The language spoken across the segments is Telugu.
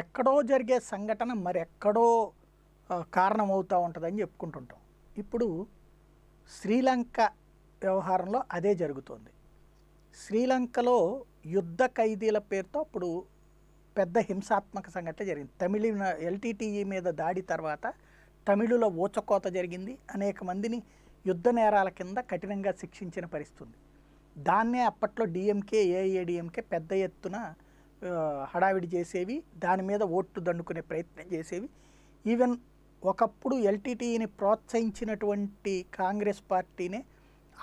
ఎక్కడో జరిగే సంఘటన మరెక్కడో కారణమవుతూ ఉంటుందని చెప్పుకుంటుంటాం ఇప్పుడు శ్రీలంక వ్యవహారంలో అదే జరుగుతోంది శ్రీలంకలో యుద్ధ ఖైదీల పేరుతో అప్పుడు పెద్ద హింసాత్మక సంఘటన జరిగింది తమిళ ఎల్టీటీఈ మీద దాడి తర్వాత తమిళుల ఊచకోత జరిగింది అనేక మందిని యుద్ధ నేరాల కింద కఠినంగా శిక్షించిన పరిస్థితి ఉంది దాన్నే అప్పట్లో డిఎంకే ఏఏడిఎంకే పెద్ద ఎత్తున హడావిడి చేసేవి దాని మీద ఓట్లు దండుకునే ప్రయత్నం చేసేవి ఈవెన్ ఒకప్పుడు ఎల్టీటీఈని ప్రోత్సహించినటువంటి కాంగ్రెస్ పార్టీనే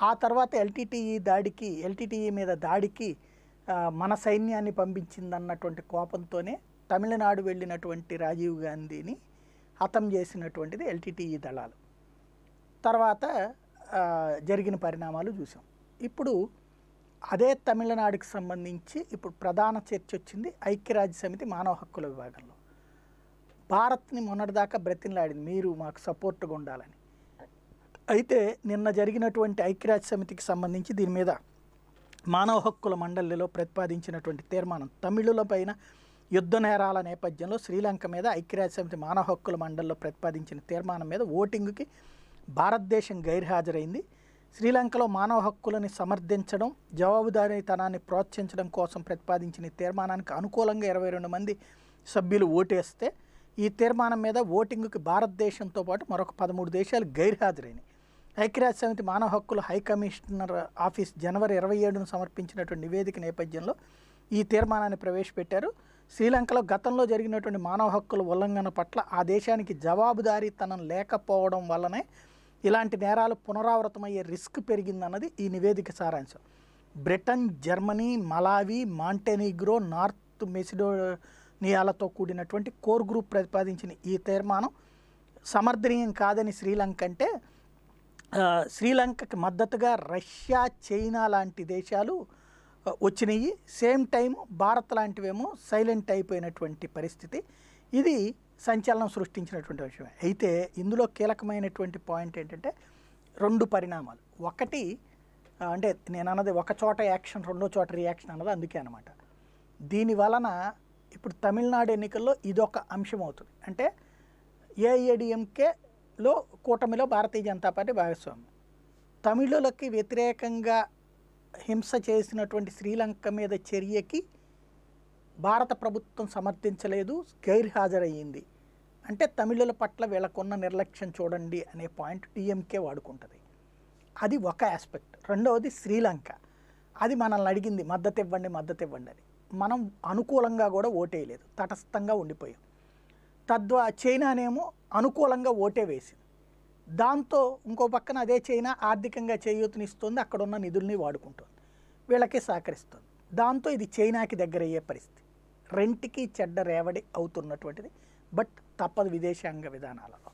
ఆ తర్వాత ఎల్టీటీఈ దాడికి ఎల్టీటీఈ మీద దాడికి మన సైన్యాన్ని పంపించిందన్నటువంటి కోపంతోనే తమిళనాడు వెళ్ళినటువంటి రాజీవ్ గాంధీని హతం చేసినటువంటిది ఎల్టీటీఈ దళాలు తర్వాత జరిగిన పరిణామాలు చూసాం ఇప్పుడు అదే తమిళనాడుకి సంబంధించి ఇప్పుడు ప్రధాన చర్చ వచ్చింది ఐక్యరాజ్య సమితి మానవ హక్కుల విభాగంలో భారత్ని మొన్నటిదాకా బ్రతిన్లాడింది మీరు మాకు సపోర్ట్గా ఉండాలని అయితే నిన్న జరిగినటువంటి ఐక్యరాజ్య సమితికి సంబంధించి దీని మీద మానవ హక్కుల మండలిలో ప్రతిపాదించినటువంటి తీర్మానం తమిళులపైన యుద్ధ నేరాల నేపథ్యంలో శ్రీలంక మీద ఐక్యరాజ్య సమితి మానవ హక్కుల మండలిలో ప్రతిపాదించిన తీర్మానం మీద ఓటింగ్కి భారతదేశం గైర్హాజరైంది శ్రీలంకలో మానవ హక్కులను సమర్థించడం జవాబుదారీతనాన్ని ప్రోత్సహించడం కోసం ప్రతిపాదించిన తీర్మానానికి అనుకూలంగా ఇరవై రెండు మంది సభ్యులు ఓటేస్తే ఈ తీర్మానం మీద ఓటింగ్కి భారతదేశంతో పాటు మరొక పదమూడు దేశాలు గైర్హాజరైనవి ఐక్యరాజ్య సమితి మానవ హక్కుల హై కమిషనర్ ఆఫీస్ జనవరి ఇరవై ఏడును సమర్పించినటువంటి నివేదిక నేపథ్యంలో ఈ తీర్మానాన్ని ప్రవేశపెట్టారు శ్రీలంకలో గతంలో జరిగినటువంటి మానవ హక్కుల ఉల్లంఘన పట్ల ఆ దేశానికి జవాబుదారీతనం లేకపోవడం వల్లనే ఇలాంటి నేరాలు పునరావృతమయ్యే రిస్క్ పెరిగిందన్నది ఈ నివేదిక సారాంశం Britain Germany Malawi Montenegro North మెసిడోనియాలతో కూడినటువంటి కోర్ గ్రూప్ ప్రతిపాదించిన ఈ తీర్మానం సమర్థనీయం కాదని శ్రీలంక అంటే శ్రీలంకకి మద్దతుగా రష్యా చైనా లాంటి దేశాలు వచ్చినాయి సేమ్ టైం భారత్ లాంటివేమో సైలెంట్ అయిపోయినటువంటి పరిస్థితి ఇది సంచలనం సృష్టించినటువంటి విషయమే అయితే ఇందులో కీలకమైనటువంటి పాయింట్ ఏంటంటే రెండు పరిణామాలు ఒకటి అంటే నేను అన్నది ఒక చోట యాక్షన్ రెండో చోట రియాక్షన్ అన్నది అందుకే అనమాట దీని వలన ఇప్పుడు తమిళనాడు ఎన్నికల్లో ఇదొక అంశం అవుతుంది అంటే ఏఐఏడిఎంకేలో కూటమిలో భారతీయ జనతా పార్టీ భాగస్వామ్యం తమిళులకి వ్యతిరేకంగా హింస చేసినటువంటి శ్రీలంక మీద చర్యకి భారత ప్రభుత్వం సమర్థించలేదు గైర్హాజరయ్యింది అంటే తమిళుల పట్ల వీళ్ళకున్న నిర్లక్ష్యం చూడండి అనే పాయింట్ డిఎంకే వాడుకుంటుంది అది ఒక ఆస్పెక్ట్ రెండవది శ్రీలంక అది మనల్ని అడిగింది మద్దతు ఇవ్వండి మద్దతు ఇవ్వండి అని మనం అనుకూలంగా కూడా ఓటేయలేదు తటస్థంగా ఉండిపోయాం తద్వా చైనానేమో అనుకూలంగా ఓటే వేసింది దాంతో ఇంకో పక్కన అదే చైనా ఆర్థికంగా చేయూతనిస్తుంది అక్కడున్న నిధుల్ని వాడుకుంటుంది వీళ్ళకి సహకరిస్తుంది దాంతో ఇది చైనాకి దగ్గరయ్యే పరిస్థితి రెంట్కి చెడ్డ రేవడి అవుతున్నటువంటిది బట్ తప్పదు విదేశాంగ విధానాలలో